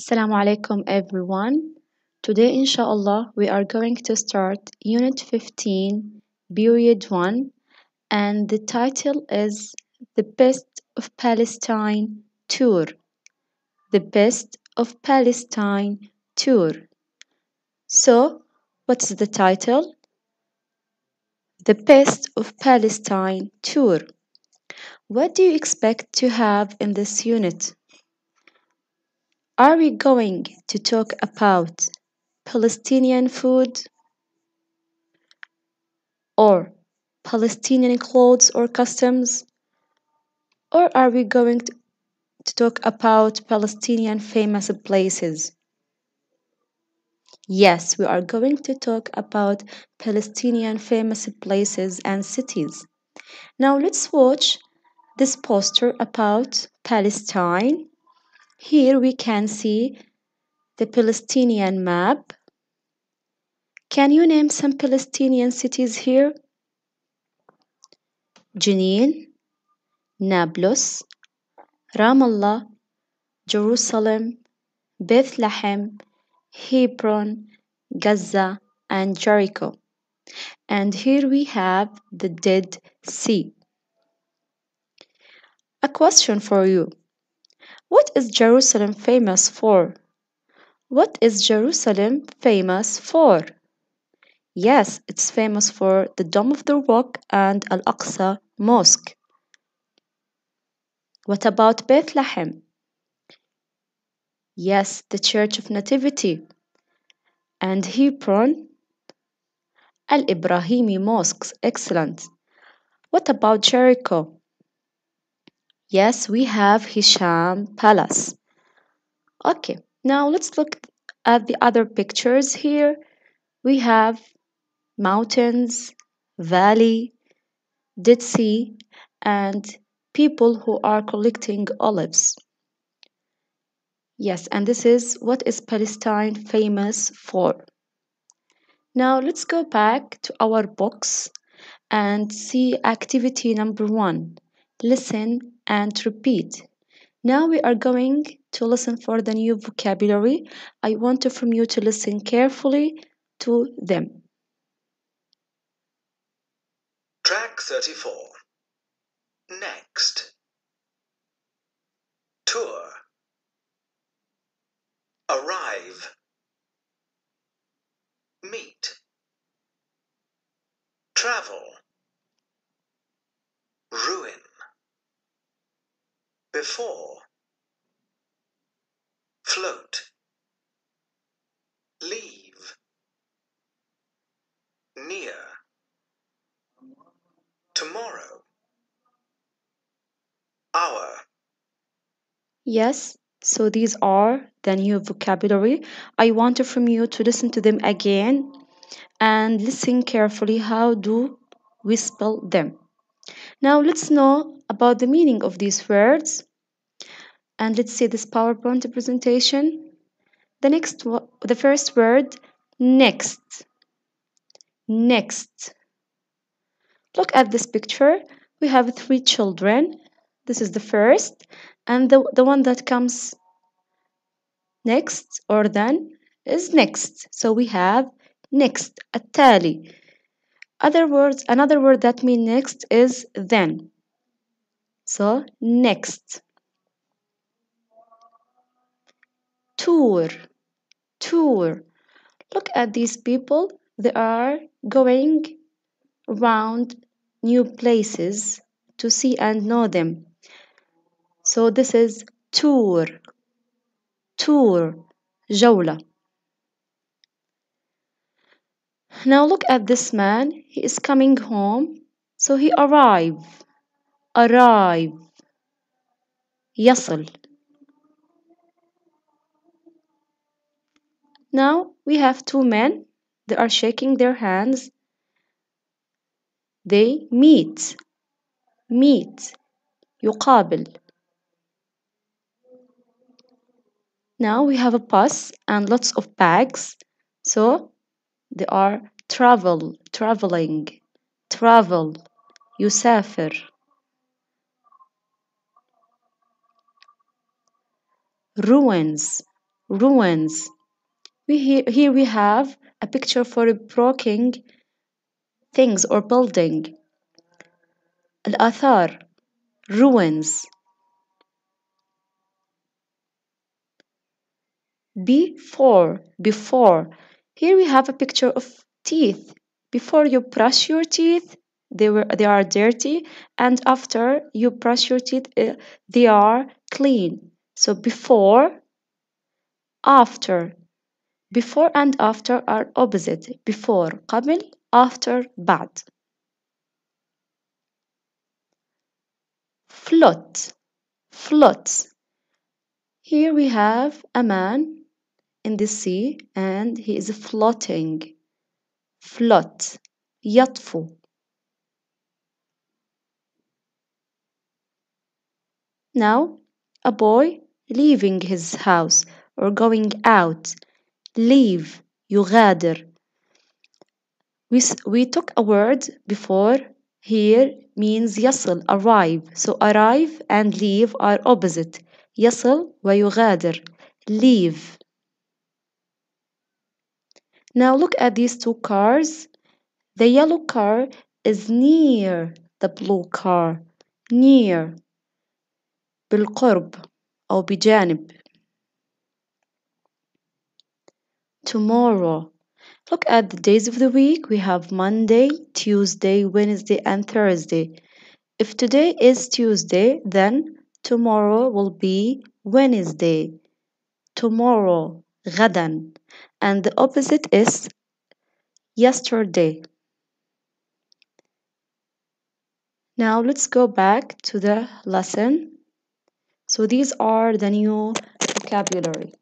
Assalamu alaikum everyone. Today inshallah we are going to start unit 15 period 1 and the title is The Best of Palestine Tour. The Best of Palestine Tour. So, what's the title? The Best of Palestine Tour. What do you expect to have in this unit? Are we going to talk about Palestinian food or Palestinian clothes or customs? Or are we going to, talk about Palestinian famous places? Yes, we are going to talk about Palestinian famous places and cities. Now let's watch this poster about Palestine here we can see the Palestinian map. Can you name some Palestinian cities here? Jenin, Nablus, Ramallah, Jerusalem, Bethlehem, Hebron, Gaza, and Jericho. And here we have the Dead Sea. A question for you what is Jerusalem famous for? What is Jerusalem famous for? Yes, it's famous for the Dome of the Rock and Al Aqsa Mosque. What about Bethlehem? Yes, the Church of Nativity and Hebron, Al Ibrahimi Mosques. Excellent. What about Jericho? Yes, we have Hisham Palace. Okay, now let's look at the other pictures here. We have mountains, valley, dead sea, and people who are collecting olives. Yes, and this is what is Palestine famous for. Now let's go back to our books and see activity number one listen, and repeat. Now we are going to listen for the new vocabulary. I want from you to listen carefully to them. Track 34. Next. Tour. Arrive. Meet. Travel. Ruin before, float, leave, near, tomorrow, hour. Yes, so these are the new vocabulary. I want from you to listen to them again and listen carefully how do we spell them. Now let's know about the meaning of these words and let's see this PowerPoint presentation. The next, the first word, next. Next. Look at this picture. We have three children. This is the first, and the, the one that comes next or then is next. So we have next, التالي. Other words, another word that means next is then. So next. tour tour look at these people they are going around new places to see and know them so this is tour tour jaula. now look at this man he is coming home so he arrive arrive يصل Now we have two men. They are shaking their hands. They meet. Meet. يقابل. Now we have a bus and lots of bags. So they are travel, traveling, travel, يسافر. Ruins, ruins. We he here we have a picture for breaking broken things or building. Al-athar, ruins. Before before here we have a picture of teeth. Before you brush your teeth, they were they are dirty and after you brush your teeth eh, they are clean so before after before and after are opposite before قبل after بعد float float. here we have a man in the sea and he is floating float يطفو now a boy leaving his house or going out leave يغادر we, we took a word before here means يصل arrive so arrive and leave are opposite يصل ويغادر leave now look at these two cars the yellow car is near the blue car near بالقرب أو بجانب tomorrow. Look at the days of the week. We have Monday, Tuesday, Wednesday, and Thursday. If today is Tuesday, then tomorrow will be Wednesday. Tomorrow, غدا. And the opposite is yesterday. Now let's go back to the lesson. So these are the new vocabulary.